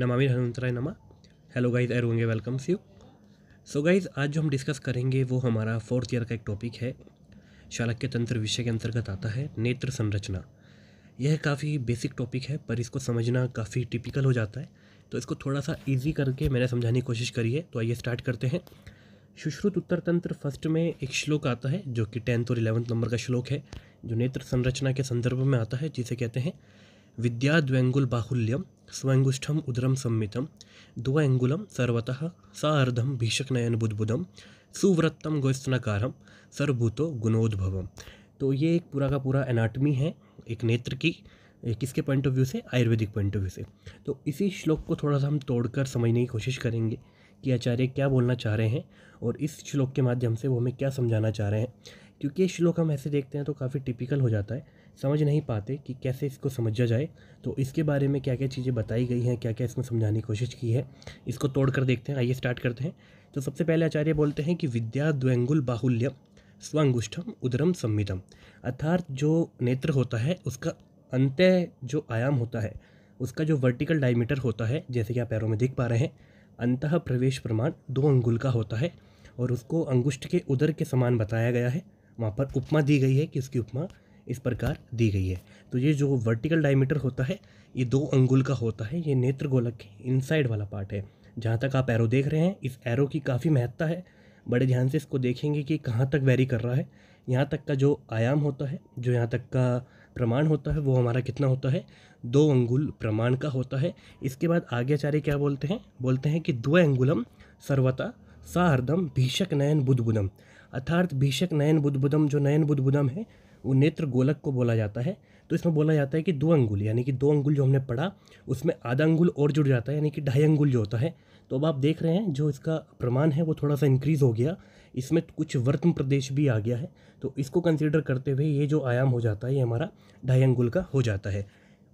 नमामि हनुमतराय नमा हेलो गाइज आई रोंगे वेलकम्स यू सो गाइज आज जो हम डिस्कस करेंगे वो हमारा फोर्थ ईयर का एक टॉपिक है शालक्य तंत्र विषय के अंतर्गत आता है नेत्र संरचना यह काफ़ी बेसिक टॉपिक है पर इसको समझना काफ़ी टिपिकल हो जाता है तो इसको थोड़ा सा ईजी करके मैंने समझाने की कोशिश करी है तो आइए स्टार्ट करते हैं सुश्रुत उत्तर तंत्र फर्स्ट में एक श्लोक आता है जो कि टेंथ और इलेवंथ नंबर का श्लोक है जो नेत्र संरचना के संदर्भ में आता है जिसे कहते हैं विद्या बाहुल्यम स्वंगुष्ठम उदरम सम्मितम द्वअंगुलम सर्वतः सार्धम भीषकनयन बुद्बुदम सुवृत्तम गोस्तनकारम सर्वभूतो गुणोद्भवम तो ये एक पूरा का पूरा एनाटमी है एक नेत्र की किसके पॉइंट ऑफ व्यू से आयुर्वेदिक पॉइंट ऑफ व्यू से तो इसी श्लोक को थोड़ा सा हम तोड़कर समझने की कोशिश करेंगे कि आचार्य क्या बोलना चाह रहे हैं और इस श्लोक के माध्यम से वो हमें क्या समझाना चाह रहे हैं क्योंकि ये श्लोक हम ऐसे देखते हैं तो काफ़ी टिपिकल हो जाता है समझ नहीं पाते कि कैसे इसको समझा जाए तो इसके बारे में क्या क्या चीज़ें बताई गई हैं क्या क्या इसमें समझाने की कोशिश की है इसको तोड़ कर देखते हैं आइए स्टार्ट करते हैं तो सबसे पहले आचार्य बोलते हैं कि विद्या द्वैंगुल बाहुल्य स्वंगुष्ठम उदरम सम्मितम अर्थात जो नेत्र होता है उसका अंत्य जो आयाम होता है उसका जो वर्टिकल डायमीटर होता है जैसे कि आप पैरों में देख पा रहे हैं अंत प्रवेश प्रमाण दो अंगुल का होता है और उसको अंगुष्ठ के उदर के समान बताया गया है वहाँ पर उपमा दी गई है कि उसकी उपमा इस प्रकार दी गई है तो ये जो वर्टिकल डायमीटर होता है ये दो अंगुल का होता है ये नेत्र गोलक के इनसाइड वाला पार्ट है जहाँ तक आप एरो देख रहे हैं इस एरो की काफ़ी महत्ता है बड़े ध्यान से इसको देखेंगे कि कहाँ तक वेरी कर रहा है यहाँ तक का जो आयाम होता है जो यहाँ तक का प्रमाण होता है वो हमारा कितना होता है दो अंगुल प्रमाण का होता है इसके बाद आगे आचार्य क्या बोलते हैं बोलते हैं कि दो अंगुलम सर्वता सार्धम भीषक नयन बुद्धबुदम अर्थात भीषक नयन बुदम जो नयन बुदम है वो नेत्र गोलक को बोला जाता है तो इसमें बोला जाता है कि दो अंगुल यानी कि दो अंगुल जो हमने पढ़ा उसमें आधा अंगुल और जुड़ जाता है यानी कि ढाई अंगुल जो होता है तो अब आप देख रहे हैं जो इसका प्रमाण है वो थोड़ा सा इंक्रीज़ हो गया इसमें कुछ वर्तम प्रदेश भी आ गया है तो इसको कंसिडर करते हुए ये जो आयाम हो जाता है ये हमारा ढाई अंगुल का हो जाता है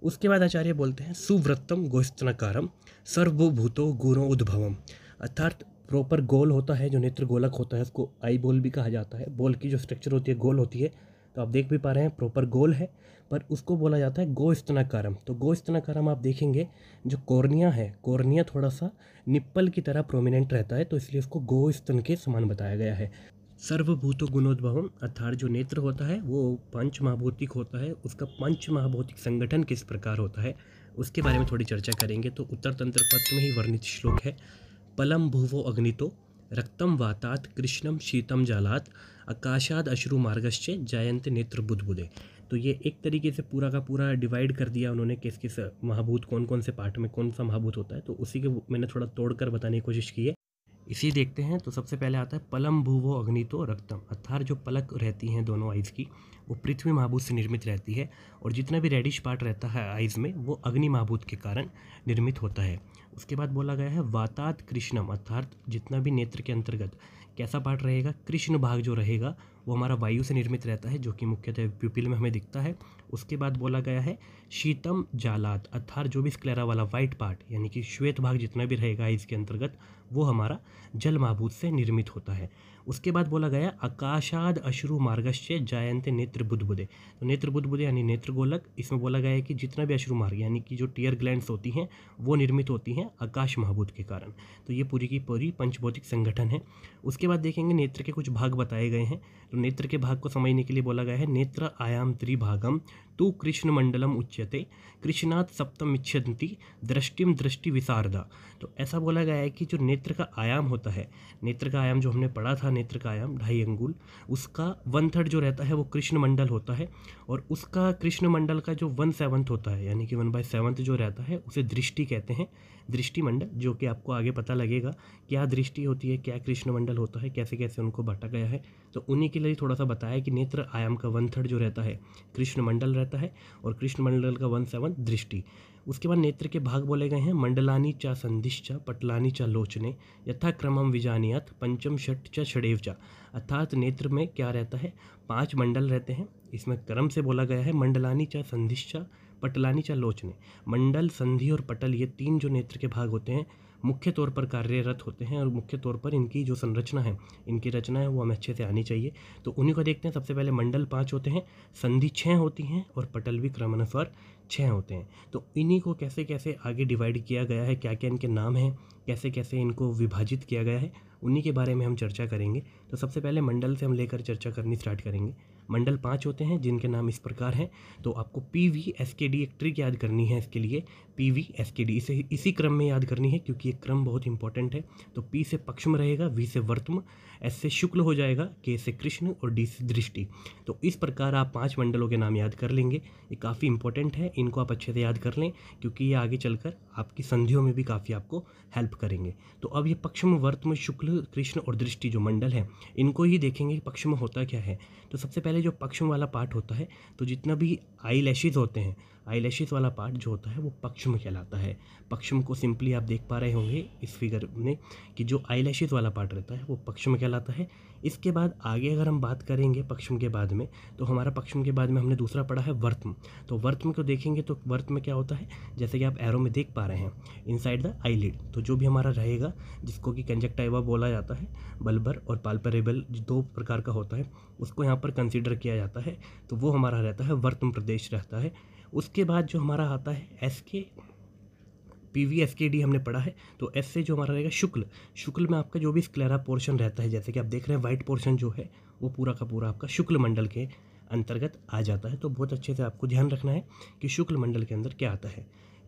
उसके बाद आचार्य बोलते हैं सुव्रतम गोस्तनाकारम सर्वभूतो गुरो उद्भवम अर्थात प्रॉपर गोल होता है जो नेत्र गोलक होता है उसको आई बोल भी कहा जाता है बोल की जो स्ट्रक्चर होती है गोल होती है तो आप देख भी पा रहे हैं प्रॉपर गोल है पर उसको बोला जाता है गोस्तनाकारम तो गोस्तनाकारम आप देखेंगे जो कॉर्निया है कॉर्निया थोड़ा सा निप्पल की तरह प्रोमिनेंट रहता है तो इसलिए उसको गोस्तन के समान बताया गया है सर्वभूतो गुणोद्भव अर्थात जो नेत्र होता है वो पंच महाभौतिक होता है उसका पंच महाभौतिक संगठन किस प्रकार होता है उसके बारे में थोड़ी चर्चा करेंगे तो उत्तर तंत्र पथ में ही वर्णित श्लोक है पलम भूवो अग्नितो रक्तम वातात कृष्णम शीतम जालात आकाशाद अश्रु मार्गश्चे जयंत नेत्र बुधबुदे तो ये एक तरीके से पूरा का पूरा डिवाइड कर दिया उन्होंने किस किस महाभूत कौन कौन से पार्ट में कौन सा महाभूत होता है तो उसी के मैंने थोड़ा तोड़कर बताने की कोशिश की है इसी देखते हैं तो सबसे पहले आता है पलम भूवो तो रक्तम अर्थात जो पलक रहती हैं दोनों आइज़ की वो पृथ्वी महाभूत से निर्मित रहती है और जितना भी रेडिश पार्ट रहता है आइज़ में वो अग्नि महाभूत के कारण निर्मित होता है उसके बाद बोला गया है वातात कृष्णम अर्थात जितना भी नेत्र के अंतर्गत कैसा पार्ट रहेगा कृष्ण भाग जो रहेगा वो हमारा वायु से निर्मित रहता है जो कि मुख्यतः प्यूपिल में हमें दिखता है उसके बाद बोला गया है शीतम जालात अर्थात जो भी स्क्लेरा वाला वाइट पार्ट यानी कि श्वेत भाग जितना भी रहेगा इसके अंतर्गत वो हमारा जल महाभूत से निर्मित होता है उसके बाद बोला गया आकाशाद अश्रु मार्गश्य जायंत नेत्र बुद्धबुदे तो नेत्र बुद्धबुदे यानी नेत्र गोलक इसमें बोला गया है कि जितना भी अश्रु मार्ग यानी कि जो टीयर ग्लैंड्स होती हैं वो निर्मित होती हैं आकाश महाभूत के कारण तो ये पूरी की पूरी पंचभौतिक संगठन है उसके बाद देखेंगे नेत्र के कुछ भाग बताए गए हैं तो नेत्र के भाग को समझने के लिए बोला गया है नेत्र आयाम त्रिभागम तू कृष्ण मंडलम उच्यते कृष्णात सप्तम इच्छती दृष्टिम दृष्टि विसारदा तो ऐसा बोला गया है कि जो नेत्र का आयाम होता है नेत्र का आयाम जो हमने पढ़ा था नेत्र का आयाम ढाई अंगुल उसका वन थर्ड जो रहता है वो कृष्ण मंडल होता है और उसका कृष्ण मंडल का जो वन सेवन्थ होता है यानी कि वन बाय सेवन्थ जो रहता है उसे दृष्टि कहते हैं दृष्टिमंडल जो कि आपको आगे पता लगेगा क्या दृष्टि होती है क्या कृष्ण मंडल होता है कैसे कैसे उनको बांटा गया है तो उन्हीं के पर्टिकुलरली थोड़ा सा बताया कि नेत्र आयाम का वन थर्ड जो रहता है कृष्ण मंडल रहता है और कृष्ण मंडल का वन सेवन दृष्टि उसके बाद नेत्र के भाग बोले गए हैं मंडलानी चा संधिश्चा पटलानी चा लोचने यथाक्रम हम विजानियात पंचम षट चा षडेव चा अर्थात नेत्र में क्या रहता है पांच मंडल रहते हैं इसमें क्रम से बोला गया है मंडलानी चा संधिश्चा पटलानी चा लोचने मंडल संधि और पटल ये तीन जो नेत्र के भाग होते हैं मुख्य तौर पर कार्यरत होते हैं और मुख्य तौर पर इनकी जो संरचना है इनकी रचना है वो हमें अच्छे से आनी चाहिए तो उन्हीं को देखते हैं सबसे पहले मंडल पाँच होते हैं संधि छः होती हैं और पटल भी क्रमानुसार छः होते हैं तो इन्हीं को कैसे कैसे आगे डिवाइड किया गया है क्या क्या इनके नाम हैं कैसे कैसे इनको विभाजित किया गया है उन्हीं के बारे में हम चर्चा करेंगे तो सबसे पहले मंडल से हम लेकर चर्चा करनी स्टार्ट करेंगे मंडल पाँच होते हैं जिनके नाम इस प्रकार हैं तो आपको P V S K D एक ट्रिक याद करनी है इसके लिए P V S K D इसे इसी क्रम में याद करनी है क्योंकि ये क्रम बहुत इंपॉर्टेंट है तो पी से पक्षम रहेगा वी से वर्तम एस से शुक्ल हो जाएगा के से कृष्ण और डी से दृष्टि तो इस प्रकार आप पाँच मंडलों के नाम याद कर लेंगे ये काफ़ी इंपॉर्टेंट है इनको आप अच्छे से याद कर लें क्योंकि ये आगे चलकर आपकी संधियों में भी काफ़ी आपको हेल्प करेंगे तो अब ये पक्षम वर्तम शुक्ल कृष्ण और दृष्टि जो मंडल है इनको ही देखेंगे पक्षम होता क्या है तो सबसे पहले पहले जो पक्षम वाला पार्ट होता है तो जितना भी आई लैशेज़ होते हैं आई लैशेज़ वाला पार्ट जो होता है वो पक्षम कहलाता है पक्षम को सिंपली आप देख पा रहे होंगे इस फिगर में कि जो आई लैशेज़ वाला पार्ट रहता है वो पक्षम कहलाता है इसके बाद आगे अगर हम बात करेंगे पक्षम के बाद में तो हमारा पक्षम के बाद में हमने दूसरा पढ़ा है वर्तम तो वर्तम को देखेंगे तो वर्त में क्या होता है जैसे कि आप एरो में देख पा रहे हैं इन साइड द आईलिड तो जो भी हमारा रहेगा जिसको कि कंजक्टाइवा बोला जाता है बल्बर और पाल्परेबल दो प्रकार का होता है उसको यहाँ पर कंसिडर किया जाता है तो वो हमारा रहता है वर्तम प्रदेश रहता है उसके बाद जो हमारा आता है S K P V S K D हमने पढ़ा है तो एस से जो हमारा रहेगा शुक्ल शुक्ल में आपका जो भी स्क्लेरा पोर्शन रहता है जैसे कि आप देख रहे हैं वाइट पोर्शन जो है वो पूरा का पूरा आपका शुक्ल मंडल के अंतर्गत आ जाता है तो बहुत अच्छे से आपको ध्यान रखना है कि शुक्ल मंडल के अंदर क्या आता है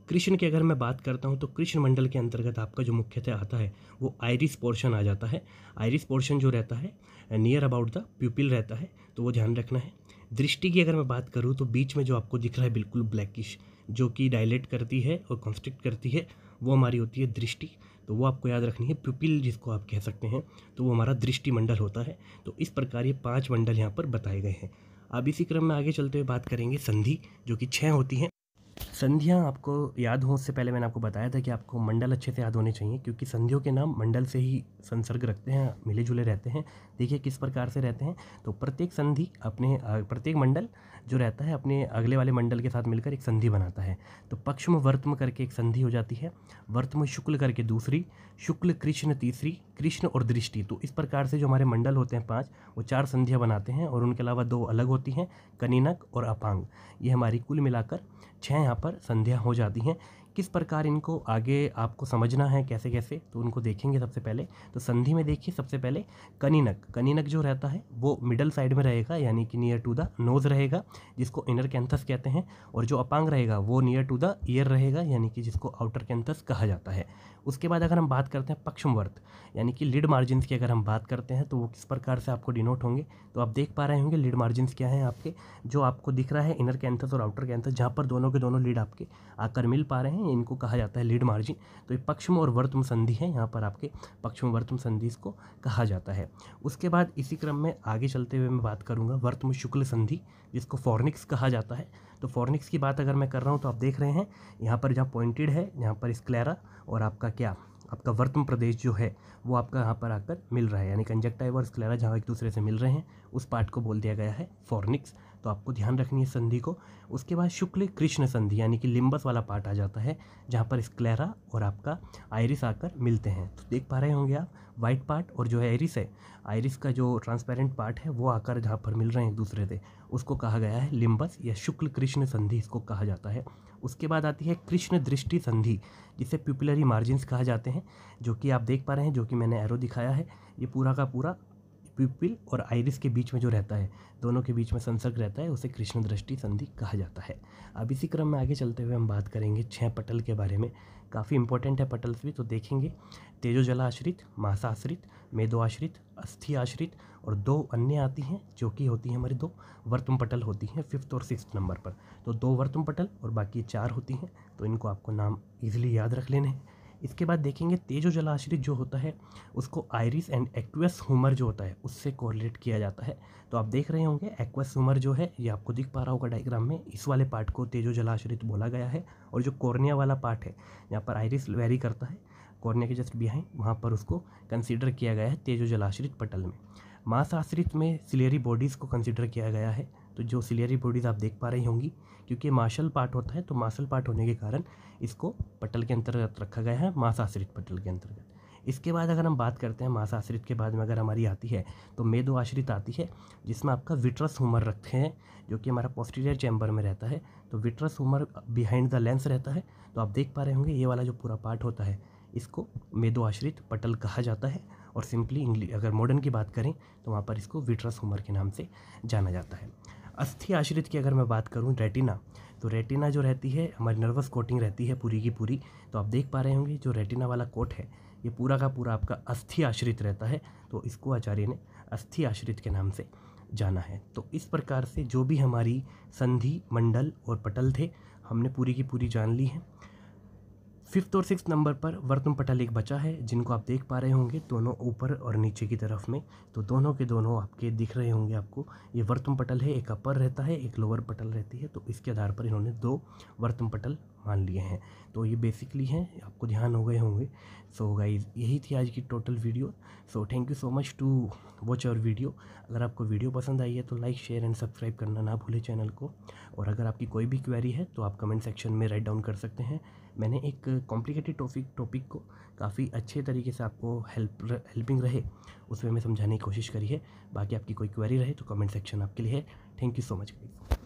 कृष्ण की अगर मैं बात करता हूँ तो कृष्ण मंडल के अंतर्गत आपका जो मुख्यतः आता है वो आयरिस पोर्शन आ जाता है आयरिस पोर्शन जो रहता है नियर अबाउट द प्यूपिल रहता है तो वो ध्यान रखना है दृष्टि की अगर मैं बात करूँ तो बीच में जो आपको दिख रहा है बिल्कुल ब्लैकिश जो कि डायलेट करती है और कॉन्स्ट्रिक्ट करती है वो हमारी होती है दृष्टि तो वो आपको याद रखनी है पिपिल जिसको आप कह सकते हैं तो वो हमारा दृष्टिमंडल होता है तो इस प्रकार ये पाँच मंडल यहाँ पर बताए गए हैं अब इसी क्रम में आगे चलते हुए बात करेंगे संधि जो कि छः होती हैं संधियाँ आपको याद हो उससे पहले मैंने आपको बताया था कि आपको मंडल अच्छे से याद होने चाहिए क्योंकि संधियों के नाम मंडल से ही संसर्ग रखते हैं मिले जुले रहते हैं देखिए किस प्रकार से रहते हैं तो प्रत्येक संधि अपने प्रत्येक मंडल जो रहता है अपने अगले वाले मंडल के साथ मिलकर एक संधि बनाता है तो पक्षम वर्तम करके एक संधि हो जाती है वर्तम शुक्ल करके दूसरी शुक्ल कृष्ण तीसरी कृष्ण और दृष्टि तो इस प्रकार से जो हमारे मंडल होते हैं पाँच वो चार संधियाँ बनाते हैं और उनके अलावा दो अलग होती हैं कनिनक और अपांग ये हमारी कुल मिलाकर छः यहाँ पर संध्या हो जाती हैं किस प्रकार इनको आगे आपको समझना है कैसे कैसे तो उनको देखेंगे सबसे पहले तो संधि में देखिए सबसे पहले कनिनक कनिनक जो रहता है वो मिडल साइड में रहेगा यानी कि नियर टू द नोज़ रहेगा जिसको इनर कैंथस कहते हैं और जो अपांग रहेगा वो नियर टू द ईयर रहेगा यानी कि जिसको आउटर कैंथस कहा जाता है उसके बाद अगर हम बात करते हैं पक्षमवर्त यानी कि लिड मार्जिन की अगर हम बात करते हैं तो वो किस प्रकार से आपको डिनोट होंगे तो आप देख पा रहे होंगे लीड मार्जिन क्या हैं आपके जो आपको दिख रहा है इनर कैंथस और आउटर कैंथस जहाँ पर दोनों के दोनों लीड आपके आकर मिल पा रहे हैं हैं इनको कहा जाता है लीड मार्जिन तो ये पक्षम और वर्तम संधि है यहाँ पर आपके पक्षम वर्तम संधि इसको कहा जाता है उसके बाद इसी क्रम में आगे चलते हुए मैं बात करूँगा वर्तम शुक्ल संधि जिसको फॉर्निक्स कहा जाता है तो फॉर्निक्स की बात अगर मैं कर रहा हूँ तो आप देख रहे हैं यहाँ पर जहाँ पॉइंटेड है यहाँ पर स्क्लेरा और आपका क्या आपका वर्तम प्रदेश जो है वो आपका यहाँ पर आकर मिल रहा है यानी कंजक्टाइव और स्क्लेरा जहाँ एक दूसरे से मिल रहे हैं उस पार्ट को बोल दिया गया है फॉर्निक्स तो आपको ध्यान रखनी है संधि को उसके बाद शुक्ल कृष्ण संधि यानी कि लिम्बस वाला पार्ट आ जाता है जहाँ पर स्क्लेरा और आपका आयरिस आकर मिलते हैं तो देख पा रहे होंगे आप वाइट पार्ट और जो है आयरिस है आयरिस का जो ट्रांसपेरेंट पार्ट है वो आकर जहाँ पर मिल रहे हैं एक दूसरे से उसको कहा गया है लिम्बस या शुक्ल कृष्ण संधि इसको कहा जाता है उसके बाद आती है कृष्ण दृष्टि संधि जिसे प्यूपुलरी मार्जिन्स कहा जाते हैं जो कि आप देख पा रहे हैं जो कि मैंने एरो दिखाया है ये पूरा का पूरा प्यूपिल और आयरिस के बीच में जो रहता है दोनों के बीच में संसर्ग रहता है उसे कृष्ण दृष्टि संधि कहा जाता है अब इसी क्रम में आगे चलते हुए हम बात करेंगे छः पटल के बारे में काफ़ी इंपॉर्टेंट है पटल्स भी तो देखेंगे तेजोजला आश्रित मासाश्रित मेदो आश्रित अस्थि आश्रित और दो अन्य आती हैं जो कि होती हैं हमारी दो वर्तम पटल होती हैं फिफ्थ और सिक्स नंबर पर तो दो वर्तम पटल और बाकी चार होती हैं तो इनको आपको नाम ईजिली याद रख लेने हैं इसके बाद देखेंगे तेजो जलाश्रित जो होता है उसको आयरिस एंड एक्वस हुमर जो होता है उससे कोरिलेट किया जाता है तो आप देख रहे होंगे एक्वस हुमर जो है ये आपको दिख पा रहा होगा डायग्राम में इस वाले पार्ट को तेजो जलाश्रित बोला गया है और जो कॉर्निया वाला पार्ट है यहाँ पर आयरिस वेरी करता है कॉर्निया के जस्ट बिहाइंड वहाँ पर उसको कंसिडर किया गया है तेजो जलाश्रित पटल में मांस आश्रित में सिलेरी बॉडीज़ को कंसिडर किया गया है तो जो सिलियरी बॉडीज़ आप देख पा रही होंगी क्योंकि मार्शल पार्ट होता है तो मार्शल पार्ट होने के कारण इसको पटल के अंतर्गत रखा गया है मांस आश्रित पटल के अंतर्गत इसके बाद अगर हम बात करते हैं मांस आश्रित के बाद में अगर हमारी आती है तो मेदो आश्रित आती है जिसमें आपका विट्रस हुमर रखते हैं जो कि हमारा पोस्टीरियर चैम्बर में रहता है तो vitreous humour behind the lens रहता है तो आप देख पा रहे होंगे ये वाला जो पूरा पार्ट होता है इसको मेदो आश्रित पटल कहा जाता है और सिंपली इंग्लिश अगर मॉडर्न की बात करें तो वहाँ पर इसको विट्रस हुमर के नाम से जाना जाता है अस्थि आश्रित की अगर मैं बात करूँ रेटिना तो रेटिना जो रहती है हमारी नर्वस कोटिंग रहती है पूरी की पूरी तो आप देख पा रहे होंगे जो रेटिना वाला कोट है ये पूरा का पूरा आपका अस्थि आश्रित रहता है तो इसको आचार्य ने अस्थि आश्रित के नाम से जाना है तो इस प्रकार से जो भी हमारी संधि मंडल और पटल थे हमने पूरी की पूरी जान ली है फिफ्थ और सिक्स नंबर पर वर्तम एक बचा है जिनको आप देख पा रहे होंगे दोनों ऊपर और नीचे की तरफ में तो दोनों के दोनों आपके दिख रहे होंगे आपको ये वर्तम पटल है एक अपर रहता है एक लोअर पटल रहती है तो इसके आधार पर इन्होंने दो वर्तम पटल मान लिए हैं तो ये बेसिकली हैं आपको ध्यान हो गए होंगे सो गाइज यही थी आज की total video so thank you so much to watch our video अगर आपको वीडियो पसंद आई है तो लाइक शेयर एंड सब्सक्राइब करना ना भूलें चैनल को और अगर आपकी कोई भी क्वेरी है तो आप कमेंट सेक्शन में राइट डाउन कर सकते हैं मैंने एक कॉम्प्लिकेटेड टॉपिक टॉपिक को काफ़ी अच्छे तरीके से आपको हेल्प हेल्पिंग रहे उसमें मैं समझाने की कोशिश करी है बाकी आपकी कोई क्वेरी रहे तो कमेंट सेक्शन आपके लिए है थैंक यू सो मच